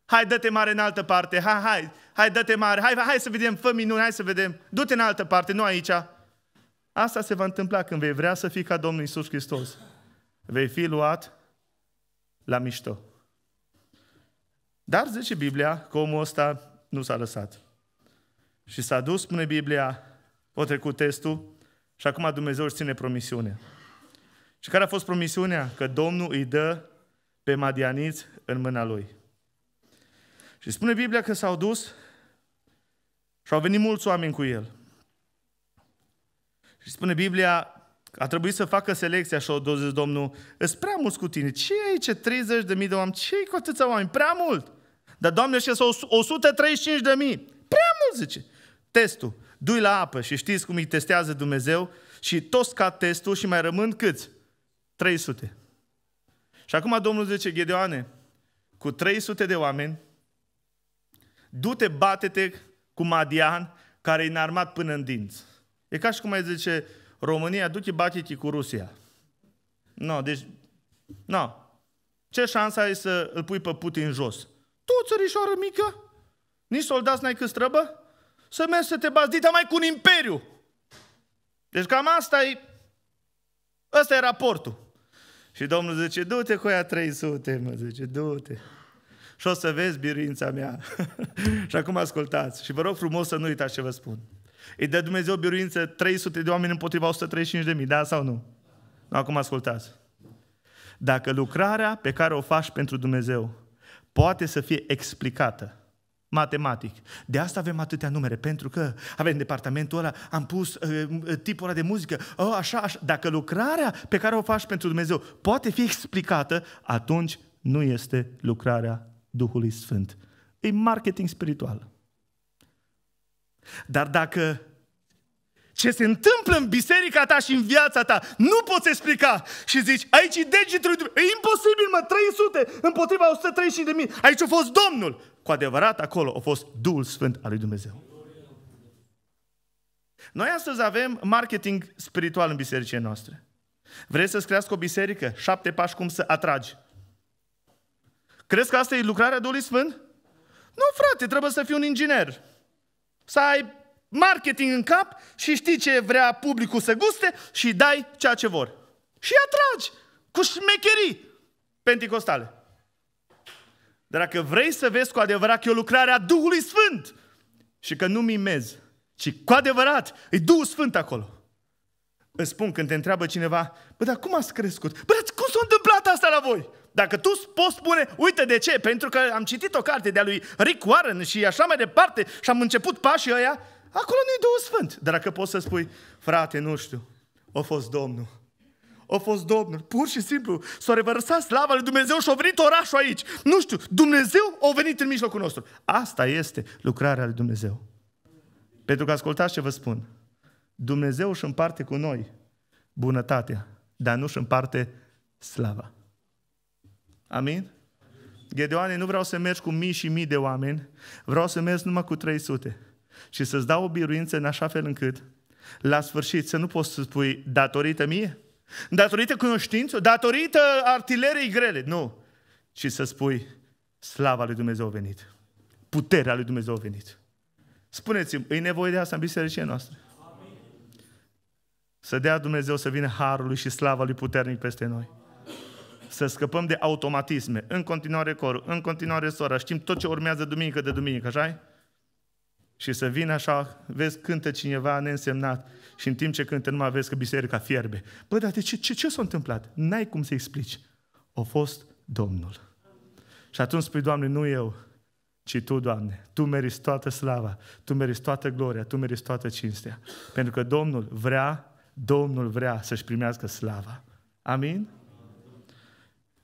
Hai, dă-te mare în altă parte, hai, hai, hai, dă-te mare, hai, hai să vedem, fă minuni, hai să vedem, du-te în altă parte, nu aici. Asta se va întâmpla când vei vrea să fii ca Domnul Iisus Hristos. Vei fi luat la mișto. Dar zice Biblia că omul ăsta nu s-a lăsat. Și s-a dus, spune Biblia, o trecut testul și acum Dumnezeu își ține promisiunea. Și care a fost promisiunea? Că Domnul îi dă pe madianiți în mâna lui. Și spune Biblia că s-au dus și au venit mulți oameni cu el. Și spune Biblia a trebuit să facă selecția și o zis Domnul, îți prea mulți cu tine, ce e aici 30 de mii de oameni, ce cu atâția oameni, prea mult. Dar Doamne, și sunt 135 de mii, prea mult zice. Testul, dui la apă și știți cum îi testează Dumnezeu și toți scad testul și mai rămân câți? 300. Și acum Domnul zice, Gedeoane, cu 300 de oameni, du-te, bate-te cu Madian, care e înarmat până în dinți. E ca și cum ai zice, România, du-te, bate cu Rusia. Nu, no, deci, nu. No. Ce șansă ai să îl pui pe Putin jos? Tu, țărișoară mică, nici soldați n-ai cât Să mergi să te bați mai cu un imperiu. Deci cam asta e Ăsta e raportul. Și Domnul zice, du-te cu ea 300, mă zice, du-te. Și o să vezi biruința mea. și acum ascultați. Și vă rog frumos să nu uitați ce vă spun. Îi dă Dumnezeu biruință 300 de oameni împotriva 135 de mii, da sau nu? Nu, acum ascultați. Dacă lucrarea pe care o faci pentru Dumnezeu poate să fie explicată, matematic. De asta avem atâtea numere, pentru că avem departamentul ăla, am pus uh, uh, tipul ăla de muzică, oh, așa, așa. Dacă lucrarea pe care o faci pentru Dumnezeu poate fi explicată, atunci nu este lucrarea Duhului Sfânt. E marketing spiritual. Dar dacă ce se întâmplă în biserica ta și în viața ta, nu poți explica și zici, aici e degetul lui Dumnezeu, e imposibil mă, 300 împotriva 130.000. de mii, aici a fost Domnul cu adevărat acolo a fost Duhul Sfânt al lui Dumnezeu. Noi astăzi avem marketing spiritual în bisericile noastre. Vrei să-ți crească o biserică? Șapte pași cum să atragi. Crezi că asta e lucrarea Duhului Sfânt? Nu, frate, trebuie să fii un inginer. Să ai marketing în cap și știi ce vrea publicul să guste și dai ceea ce vor. Și atragi cu șmecherii pentecostale. Dar dacă vrei să vezi cu adevărat că e o lucrare a Duhului Sfânt și că nu mimez, ci cu adevărat e Duhul Sfânt acolo. Îți spun când te întreabă cineva, bă, dar cum ați crescut? Bă, dar cum s-a întâmplat asta la voi? Dacă tu poți spune, uite de ce, pentru că am citit o carte de-a lui Rick Warren și așa mai departe și am început pașii ăia, acolo nu-i Duhul Sfânt. Dar dacă poți să spui, frate, nu știu, a fost Domnul a fost Domnul. Pur și simplu s-a revărsat slava lui Dumnezeu și a venit orașul aici. Nu știu, Dumnezeu a venit în mijlocul nostru. Asta este lucrarea lui Dumnezeu. Pentru că ascultați ce vă spun. Dumnezeu își împarte cu noi bunătatea, dar nu își împarte slava. Amin? Gedeoane, nu vreau să mergi cu mii și mii de oameni, vreau să mergi numai cu 300 și să-ți dau o biruință în așa fel încât la sfârșit să nu poți să spui datorită mie, datorită cunoștință, datorită artilerii grele. Nu. Și să spui, slava lui Dumnezeu a venit. Puterea lui Dumnezeu a venit. Spuneți-mi, e nevoie de asta în bisericile noastre? Să dea Dumnezeu să vină harul lui și slava lui puternic peste noi. Să scăpăm de automatisme. În continuare corul, în continuare sora. Știm tot ce urmează duminică de duminică, așa -i? Și să vină așa, vezi, cântă cineva neînsemnat și în timp ce cântă mai vezi că biserica fierbe. Bă, dar de ce, ce, ce s-a întâmplat? N-ai cum să explici. O fost Domnul. Și atunci spui, Doamne, nu eu, ci Tu, Doamne. Tu meriți toată slava, Tu meriți toată gloria, Tu meriți toată cinstea. Pentru că Domnul vrea, Domnul vrea să-și primească slava. Amin?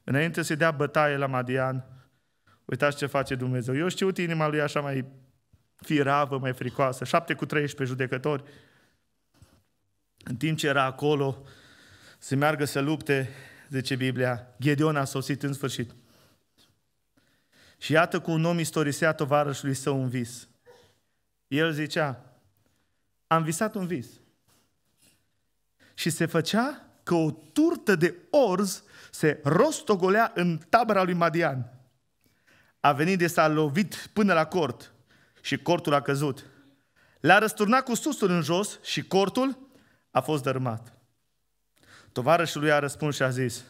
Înainte să-i dea bătaie la Madian, uitați ce face Dumnezeu. Eu știu inima lui așa mai firavă, mai fricoasă. 7 cu 13 judecători timp ce era acolo să meargă să lupte, zice Biblia, Gedeon a sosit în sfârșit. Și iată cu un om istorisea tovarășului său un vis. El zicea, am visat un vis. Și se făcea că o turtă de orz se rostogolea în tabăra lui Madian. A venit de s-a lovit până la cort și cortul a căzut. L-a răsturnat cu susul în jos și cortul a fost dărâmat. Tovarășul lui a răspuns și a zis,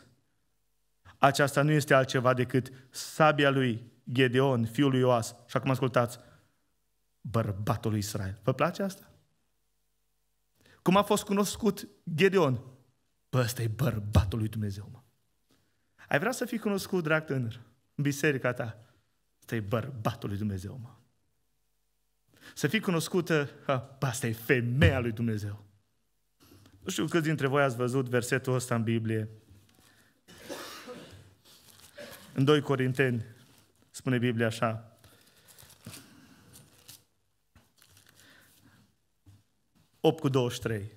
aceasta nu este altceva decât sabia lui Gedeon, fiul lui Ioas. Și acum ascultați, bărbatul lui Israel. Vă place asta? Cum a fost cunoscut Gedeon? Bă, ăsta e bărbatul lui Dumnezeu, mă. Ai vrea să fii cunoscut, drag tânăr, în biserica ta? Ăsta e bărbatul lui Dumnezeu, mă. Să fii cunoscută, ha, asta e femeia lui Dumnezeu. Nu știu câți dintre voi ați văzut versetul ăsta în Biblie. În 2 Corinteni spune Biblia așa. op cu 23.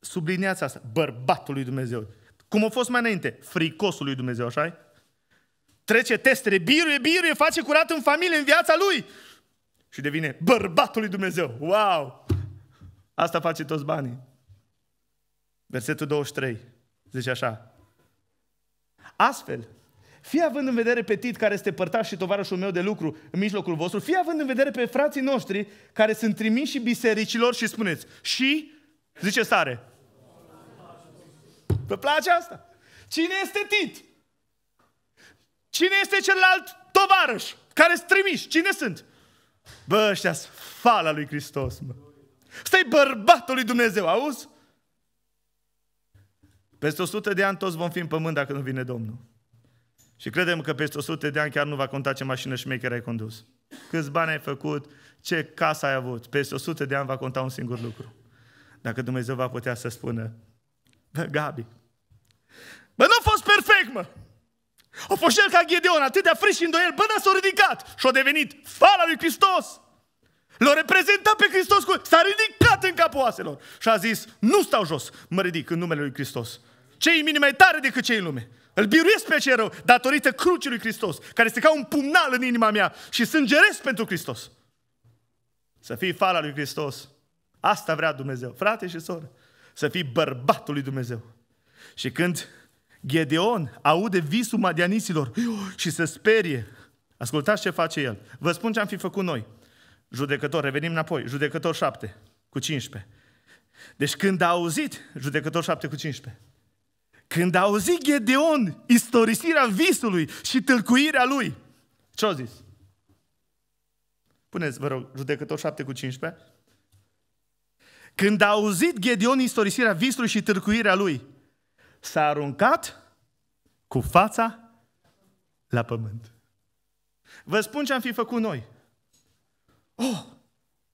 Subliniați asta, bărbatul lui Dumnezeu. Cum a fost mai înainte, fricosul lui Dumnezeu, așa Trece testere, biruie, biruie, face curat în familie, în viața lui. Și devine bărbatul lui Dumnezeu. Wow! Asta face toți banii. Versetul 23 zice așa. Astfel, fie având în vedere pe Tit, care este părtaș și tovarășul meu de lucru în mijlocul vostru, fie având în vedere pe frații noștri care sunt trimiși și bisericilor și spuneți, și, zice stare, vă place asta? Cine este Tit? Cine este celălalt tovarăș care sunt trimiși? Cine sunt? Bă, ăștia fala lui Hristos, mă. Stai bărbatul lui Dumnezeu, auzi? Peste 100 de ani toți vom fi în pământ dacă nu vine Domnul. Și credem că peste 100 de ani chiar nu va conta ce mașină șmecheră ai condus. Câți bani ai făcut, ce casă ai avut. Peste 100 de ani va conta un singur lucru. Dacă Dumnezeu va putea să spună, bă, Gabi, bă, nu a fost perfect, mă! A fost el ca Gedeon, atât de friș și îndoiel, bă, dar s-a ridicat și a devenit fala lui Hristos. L-a reprezentat pe Hristos cu... S-a ridicat în capul oaselor și a zis, nu stau jos, mă ridic în numele lui Hristos. Cei în mine mai tare decât cei în lume. Îl biruiesc pe cei rău datorită crucii lui Hristos, care este ca un pumnal în inima mea și sângeresc pentru Hristos. Să fii fala lui Hristos. Asta vrea Dumnezeu. Frate și soră, să fii bărbatul lui Dumnezeu. Și când Gedeon aude visul madianisilor și se sperie, ascultați ce face el. Vă spun ce am fi făcut noi. Judecător, revenim înapoi. Judecător 7 cu 15. Deci când a auzit, judecător 7 cu 15, când a auzit Gedeon istorisirea visului și tâlcuirea lui, ce a zis? Puneți, vă rog, judecător 7 cu 15. Când a auzit Gedeon istorisirea visului și târcuirea lui, s-a aruncat cu fața la pământ. Vă spun ce am fi făcut noi. Oh,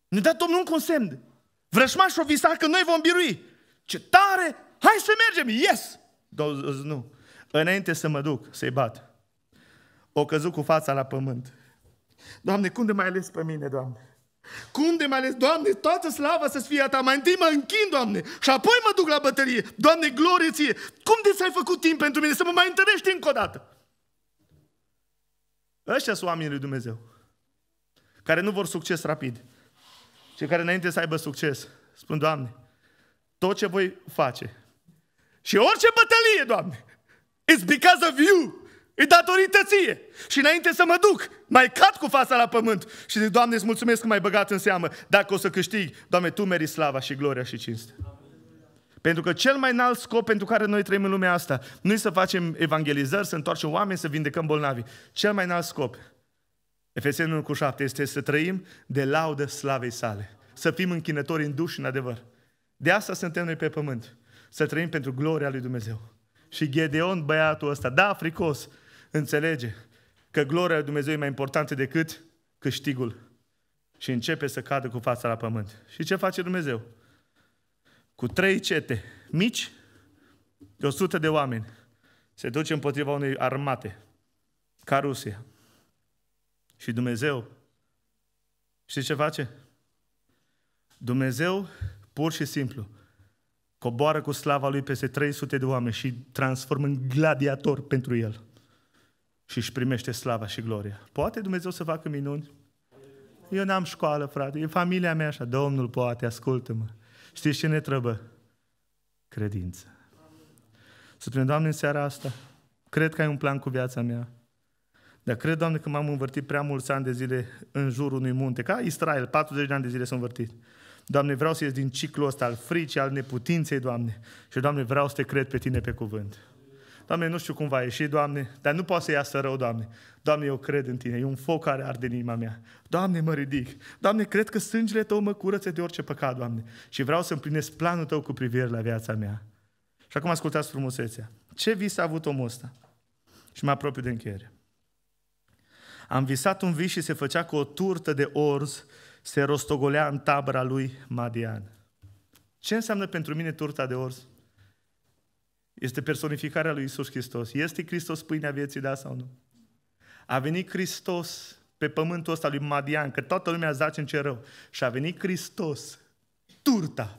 ne dă Domnul un semn. Vrășmașul visa că noi vom birui. Ce tare! Hai să mergem! Yes! Dar nu. Înainte să mă duc, să-i bat. O căzut cu fața la pământ. Doamne, cum de mai ales pe mine, Doamne? Cum de mai ales, Doamne, toată slava să fie a ta, mai întâi mă închin, Doamne, și apoi mă duc la bătălie. Doamne, glorie ție! Cum de ți-ai făcut timp pentru mine să mă mai întărești încă o dată? Ăștia sunt oamenii lui Dumnezeu care nu vor succes rapid, cei care înainte să aibă succes, spun, Doamne, tot ce voi face și orice bătălie, Doamne, it's because of you, e datorită ție. Și înainte să mă duc, mai cad cu fața la pământ și zic, Doamne, îți mulțumesc că m-ai băgat în seamă. Dacă o să câștig, Doamne, Tu meri slava și gloria și cinste. Pentru că cel mai înalt scop pentru care noi trăim în lumea asta nu e să facem evangelizări, să întoarcem oameni, să vindecăm bolnavi. Cel mai înalt scop Efesenul cu șapte este să trăim de laudă slavei sale. Să fim închinători în duș și în adevăr. De asta suntem noi pe pământ. Să trăim pentru gloria lui Dumnezeu. Și Gedeon, băiatul ăsta, da, fricos, înțelege că gloria lui Dumnezeu e mai importantă decât câștigul. Și începe să cadă cu fața la pământ. Și ce face Dumnezeu? Cu trei cete mici, de 100 de oameni, se duce împotriva unei armate, ca Rusia. Și Dumnezeu, știți ce face? Dumnezeu, pur și simplu, coboară cu slava lui peste 300 de oameni și transformă în gladiator pentru el. Și își primește slava și gloria. Poate Dumnezeu să facă minuni? Eu n-am școală, frate, e familia mea așa. Domnul poate, ascultă-mă. Știți ce ne trebuie? Credință. Să Doamne, în seara asta, cred că ai un plan cu viața mea. Dar cred, Doamne, că m-am învârtit prea mulți ani de zile în jurul unui munte, ca Israel, 40 de ani de zile s învârtit. Doamne, vreau să ies din ciclul ăsta al fricii, al neputinței, Doamne. Și, Doamne, vreau să te cred pe Tine pe cuvânt. Doamne, nu știu cum va ieși, Doamne, dar nu poate să iasă rău, Doamne. Doamne, eu cred în Tine, e un foc care arde în inima mea. Doamne, mă ridic. Doamne, cred că sângele Tău mă curăță de orice păcat, Doamne. Și vreau să împlinesc planul Tău cu privire la viața mea. Și acum ascultați frumusețea. Ce vis a avut omul ăsta? Și mă apropiu de încheiere. Am visat un vis și se făcea cu o turtă de orz, se rostogolea în tabăra lui Madian. Ce înseamnă pentru mine turta de orz? Este personificarea lui Isus Hristos. Este Hristos pâinea vieții, da sau nu? A venit Hristos pe pământul ăsta lui Madian, că toată lumea zace în ce rău. Și a venit Hristos, turta,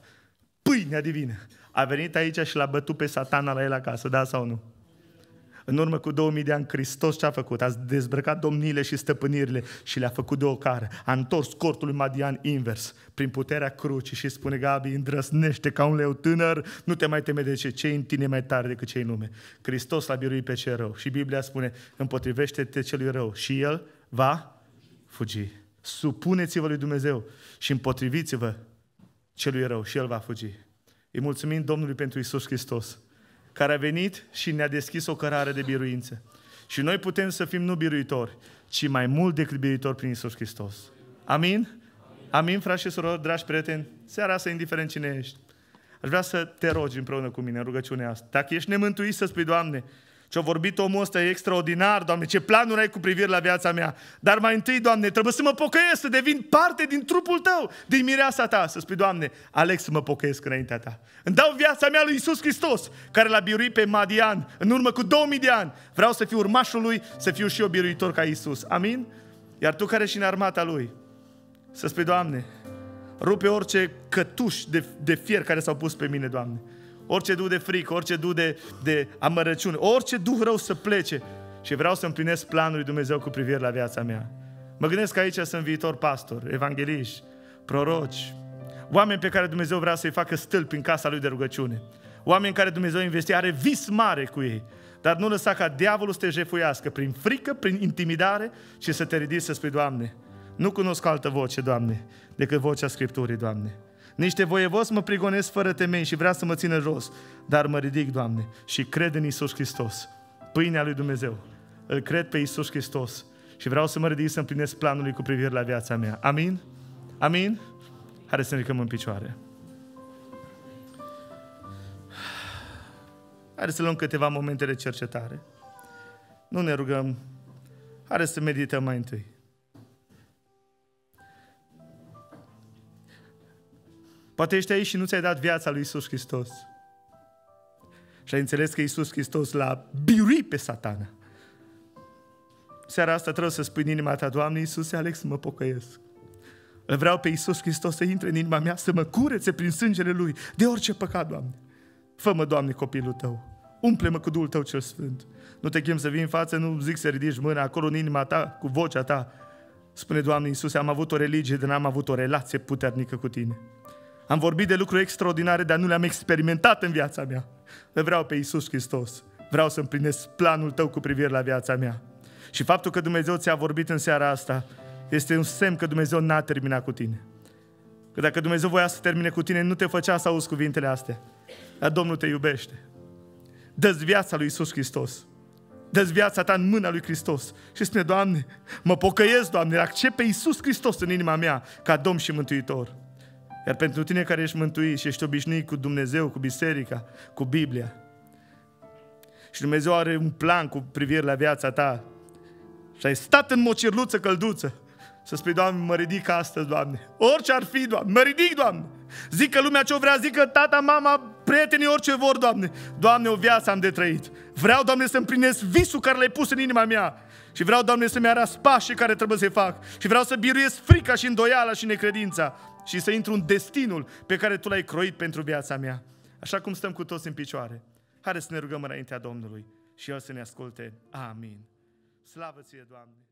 pâinea divină. A venit aici și l-a bătut pe satana la el acasă, da sau nu? În urmă cu 2000 de ani, Hristos ce a făcut? A dezbrăcat domniile și stăpânirile și le-a făcut de ocară. A întors cortul lui Madian invers, prin puterea crucii și spune Gabi, îndrăsnește ca un leu tânăr, nu te mai teme de ce, cei în tine mai tare decât cei în lume. Hristos l-a biruit pe cel rău și Biblia spune, împotrivește-te celui rău și el va fugi. Supuneți-vă lui Dumnezeu și împotriviți-vă celui rău și el va fugi. Îi mulțumim Domnului pentru Isus Hristos care a venit și ne-a deschis o cărare de biruință. Și noi putem să fim nu biruitori, ci mai mult decât biruitori prin Isus Hristos. Amin? Amin, Amin frați și surori, dragi prieteni, seara asta, indiferent cine ești, aș vrea să te rogi împreună cu mine în rugăciunea asta. Dacă ești nemântuit, să spui, Doamne, ce-a vorbit omul ăsta e extraordinar, Doamne, ce planuri ai cu privire la viața mea. Dar mai întâi, Doamne, trebuie să mă pocăiesc, să devin parte din trupul Tău, din mireasa Ta. Să spui, Doamne, aleg să mă pocăiesc înaintea Ta. Îmi dau viața mea lui Isus Hristos, care l-a biruit pe Madian în urmă cu 2000 de ani. Vreau să fiu urmașul Lui, să fiu și eu biruitor ca Isus. Amin? Iar Tu care ești în armata Lui, să spui, Doamne, rupe orice cătuș de, de fier care s-au pus pe mine, Doamne orice duh de frică, orice duh de, de amărăciune, orice duh rău să plece și vreau să împlinesc planul lui Dumnezeu cu privire la viața mea. Mă gândesc că aici sunt viitor pastor, evangeliști, proroci, oameni pe care Dumnezeu vrea să-i facă stâlpi în casa lui de rugăciune, oameni în care Dumnezeu investe, are vis mare cu ei, dar nu lăsa ca diavolul să te jefuiască prin frică, prin intimidare și să te ridici să spui, Doamne, nu cunosc altă voce, Doamne, decât vocea Scripturii, Doamne. Niște voievos mă prigonesc fără temei și vrea să mă țină jos. Dar mă ridic, Doamne, și cred în Isus Hristos, pâinea lui Dumnezeu. Îl cred pe Isus Hristos și vreau să mă ridic să împlinesc planul lui cu privire la viața mea. Amin? Amin? Haideți să ne ridicăm în picioare. Haideți să luăm câteva momente de cercetare. Nu ne rugăm. Haideți să medităm mai întâi. Poate ești aici și nu ți-ai dat viața lui Isus Hristos. Și ai înțeles că Isus Hristos l-a biruit pe satana. Seara asta trebuie să spui în inima ta, Doamne Iisuse, Alex, să mă pocăiesc. Îl vreau pe Iisus Hristos să intre în inima mea, să mă curețe prin sângele Lui de orice păcat, Doamne. Fă-mă, Doamne, copilul Tău. Umple-mă cu Duhul Tău cel Sfânt. Nu te chem să vii în față, nu zic să ridici mâna acolo în inima ta, cu vocea ta. Spune, Doamne Iisuse, am avut o religie, dar n-am avut o relație puternică cu Tine. Am vorbit de lucruri extraordinare, dar nu le-am experimentat în viața mea. Le vreau pe Isus Hristos. Vreau să împlinesc planul tău cu privire la viața mea. Și faptul că Dumnezeu ți-a vorbit în seara asta este un semn că Dumnezeu n-a terminat cu tine. Că dacă Dumnezeu voia să termine cu tine, nu te făcea să auzi cuvintele astea. Dar Domnul te iubește. dă viața lui Isus Hristos. dă viața ta în mâna lui Hristos. Și spune, Doamne, mă pocăiesc, Doamne, accept pe Isus Hristos în inima mea ca Domn și Mântuitor. Iar pentru tine care ești mântuit și ești obișnuit cu Dumnezeu, cu biserica, cu Biblia, și Dumnezeu are un plan cu privire la viața ta, și ai stat în mocirluță călduță, să spui, Doamne, mă ridic astăzi, Doamne. Orice ar fi, Doamne, mă ridic, Doamne. Zic că lumea ce o vrea, zic că tata, mama, prietenii, orice vor, Doamne. Doamne, o viață am de trăit. Vreau, Doamne, să împlinesc visul care l-ai pus în inima mea. Și vreau, Doamne, să-mi arăți pașii care trebuie să-i fac. Și vreau să biruiesc frica și îndoiala și necredința și să intru în destinul pe care Tu l-ai croit pentru viața mea. Așa cum stăm cu toți în picioare. hai să ne rugăm înaintea Domnului și El să ne asculte. Amin. Slavă ție, Doamne!